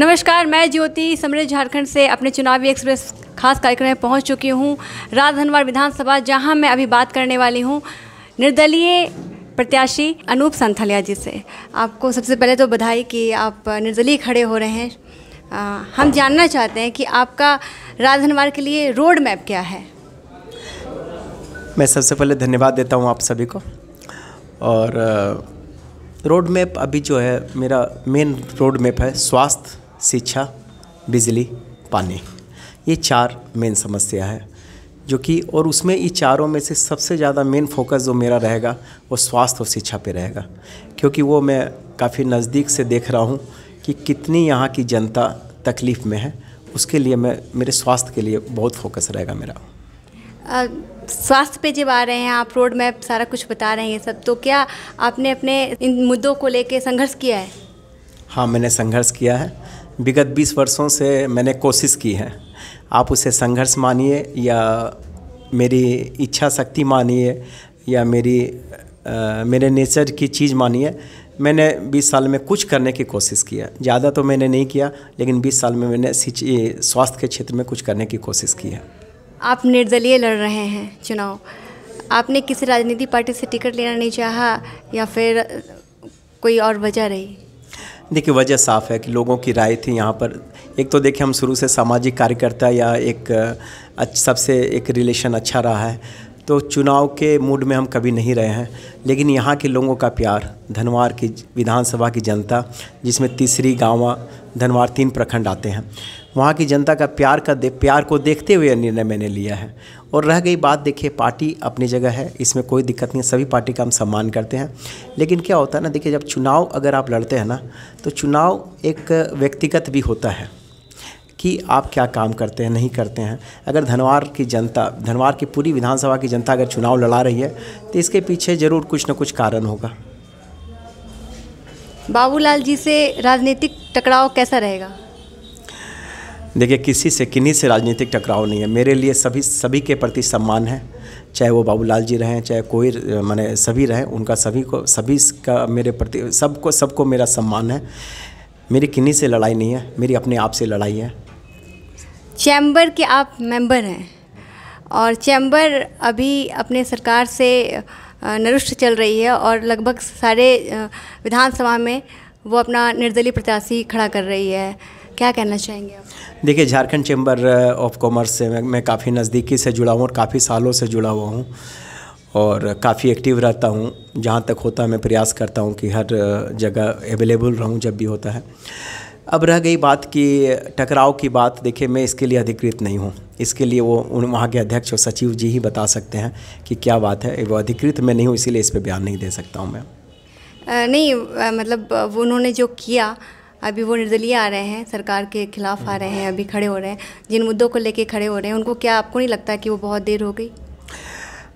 नमस्कार मैं ज्योति समृद्ध झारखंड से अपने चुनावी एक्सप्रेस खास कार्यक्रम में पहुंच चुकी हूं राजधनवार विधानसभा जहां मैं अभी बात करने वाली हूं निर्दलीय प्रत्याशी अनूप संथालिया जी से आपको सबसे पहले तो बधाई कि आप निर्दलीय खड़े हो रहे हैं आ, हम जानना चाहते हैं कि आपका राजधनवार के लिए रोड मैप क्या है मैं सबसे पहले धन्यवाद देता हूँ आप सभी को और रोड मैप अभी जो है मेरा मेन रोड मैप है स्वास्थ्य शिक्षा बिजली पानी ये चार मेन समस्या है जो कि और उसमें ये चारों में से सबसे ज़्यादा मेन फोकस जो मेरा रहेगा वो स्वास्थ्य और शिक्षा पे रहेगा क्योंकि वो मैं काफ़ी नज़दीक से देख रहा हूँ कि कितनी यहाँ की जनता तकलीफ़ में है उसके लिए मैं मेरे स्वास्थ्य के लिए बहुत फोकस रहेगा मेरा स्वास्थ्य पे जब आ रहे हैं आप रोड मैप सारा कुछ बता रहे हैं ये सब तो क्या आपने अपने इन मुद्दों को लेके संघर्ष किया है हाँ मैंने संघर्ष किया है विगत 20 वर्षों से मैंने कोशिश की है आप उसे संघर्ष मानिए या मेरी इच्छा शक्ति मानिए या मेरी आ, मेरे नेचर की चीज़ मानिए मैंने 20 साल में कुछ करने की कोशिश की है ज़्यादा तो मैंने नहीं किया लेकिन 20 साल में मैंने स्वास्थ्य के क्षेत्र में कुछ करने की कोशिश की है आप निर्दलीय लड़ रहे हैं चुनाव आपने किसी राजनीतिक पार्टी से टिकट लेना नहीं चाहा या फिर कोई और वजह रही देखिए वजह साफ़ है कि लोगों की राय थी यहाँ पर एक तो देखिए हम शुरू से सामाजिक कार्यकर्ता या एक सबसे एक रिलेशन अच्छा रहा है तो चुनाव के मूड में हम कभी नहीं रहे हैं लेकिन यहाँ के लोगों का प्यार धनवार की विधानसभा की जनता जिसमें तीसरी गाँव धनवार तीन प्रखंड आते हैं वहाँ की जनता का प्यार का दे प्यार को देखते हुए निर्णय मैंने लिया है और रह गई बात देखिए पार्टी अपनी जगह है इसमें कोई दिक्कत नहीं है सभी पार्टी का हम सम्मान करते हैं लेकिन क्या होता है ना देखिए जब चुनाव अगर आप लड़ते हैं ना तो चुनाव एक व्यक्तिगत भी होता है कि आप क्या काम करते हैं नहीं करते हैं अगर धनवार की जनता धनवार की पूरी विधानसभा की जनता अगर चुनाव लड़ा रही है तो इसके पीछे ज़रूर कुछ ना कुछ कारण होगा बाबूलाल जी से राजनीतिक टकराव कैसा रहेगा देखिए किसी से किन्हीं से राजनीतिक टकराव नहीं है मेरे लिए सभी सभी के प्रति सम्मान है चाहे वो बाबूलाल जी रहें चाहे कोई मैंने सभी रहें उनका सभी को सभी का मेरे प्रति सबको सबको मेरा सम्मान है मेरी किन्हीं से लड़ाई नहीं है मेरी अपने आप से लड़ाई है चैम्बर के आप मेंबर हैं और चैम्बर अभी अपने सरकार से नरुष्ट चल रही है और लगभग सारे विधानसभा में वो अपना निर्दलीय प्रत्याशी खड़ा कर रही है क्या कहना चाहेंगे आप देखिए Jharkhand chamber of uh, commerce से मैं, मैं काफ़ी नज़दीकी से जुड़ा हूँ और काफ़ी सालों से जुड़ा हुआ हूँ और काफ़ी एक्टिव रहता हूँ जहाँ तक होता है मैं प्रयास करता हूँ कि हर uh, जगह अवेलेबल रहूँ जब भी होता है अब रह गई बात कि टकराव की बात देखिए मैं इसके लिए अधिकृत नहीं हूँ इसके लिए वो उन वहाँ के अध्यक्ष और सचिव जी ही बता सकते हैं कि क्या बात है वो अधिकृत मैं नहीं हूँ इसीलिए इस पर बयान नहीं दे सकता हूँ मैं नहीं मतलब उन्होंने जो किया अभी वो निर्दलीय आ रहे हैं सरकार के खिलाफ आ रहे हैं अभी खड़े हो रहे हैं जिन मुद्दों को लेके खड़े हो रहे हैं उनको क्या आपको नहीं लगता कि वो बहुत देर हो गई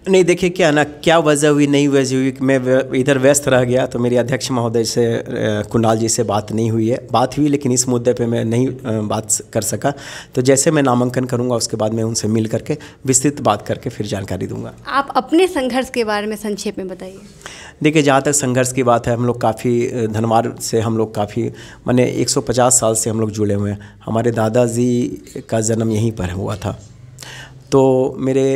नहीं देखिए क्या ना क्या वजह हुई नहीं वजह हुई मैं इधर व्यस्त रह गया तो मेरी अध्यक्ष महोदय से कुणाल जी से बात नहीं हुई है बात हुई लेकिन इस मुद्दे पे मैं नहीं बात कर सका तो जैसे मैं नामांकन करूंगा उसके बाद मैं उनसे मिल करके विस्तृत बात करके फिर जानकारी दूंगा आप अपने संघर्ष के बारे में संक्षेप में बताइए देखिए जहाँ तक संघर्ष की बात है हम लोग काफ़ी धनवार से हम लोग काफ़ी मैंने 150 साल से हम लोग जुड़े हुए हैं हमारे दादाजी का जन्म यहीं पर हुआ था तो मेरे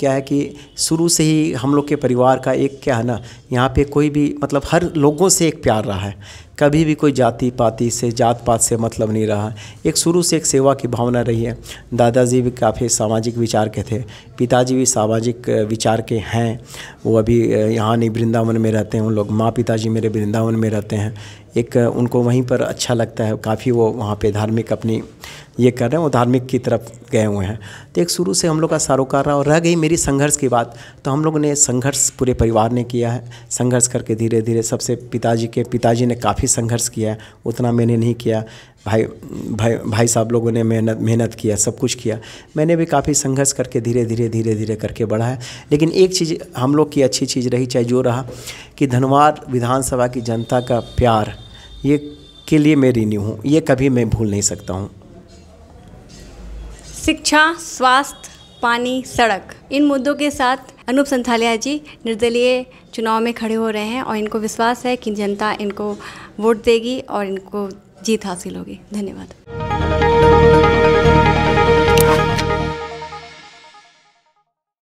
क्या है कि शुरू से ही हम लोग के परिवार का एक क्या है ना यहाँ पे कोई भी मतलब हर लोगों से एक प्यार रहा है कभी भी कोई जाति पाति से जात पात से मतलब नहीं रहा एक शुरू से एक सेवा की भावना रही है दादाजी भी काफ़ी सामाजिक विचार के थे पिताजी भी सामाजिक विचार के हैं वो अभी यहाँ नहीं वृंदावन में रहते हैं उन लोग माँ पिताजी मेरे वृंदावन में रहते हैं एक उनको वहीं पर अच्छा लगता है काफ़ी वो वहाँ पे धार्मिक अपनी ये कर रहे हैं वो धार्मिक की तरफ गए हुए हैं तो एक शुरू से हम लोग का सारोकार रहा और रह गई मेरी संघर्ष की बात तो हम लोग ने संघर्ष पूरे परिवार ने किया है संघर्ष करके धीरे धीरे सबसे पिताजी के पिताजी ने काफ़ी काफ़ी संघर्ष किया उतना मैंने नहीं किया भाई भाई भाई साहब लोगों ने मेहनत मेहनत किया सब कुछ किया मैंने भी काफ़ी संघर्ष करके धीरे धीरे धीरे धीरे करके बढ़ा है लेकिन एक चीज़ हम लोग की अच्छी चीज़ रही चाहे जो रहा कि धनवार विधानसभा की जनता का प्यार ये के लिए मैं रिन्यू हूँ ये कभी मैं भूल नहीं सकता हूँ शिक्षा स्वास्थ्य पानी सड़क इन मुद्दों के साथ अनूप संथालिया जी निर्दलीय चुनाव में खड़े हो रहे हैं और इनको विश्वास है कि जनता इनको वोट देगी और इनको जीत हासिल होगी धन्यवाद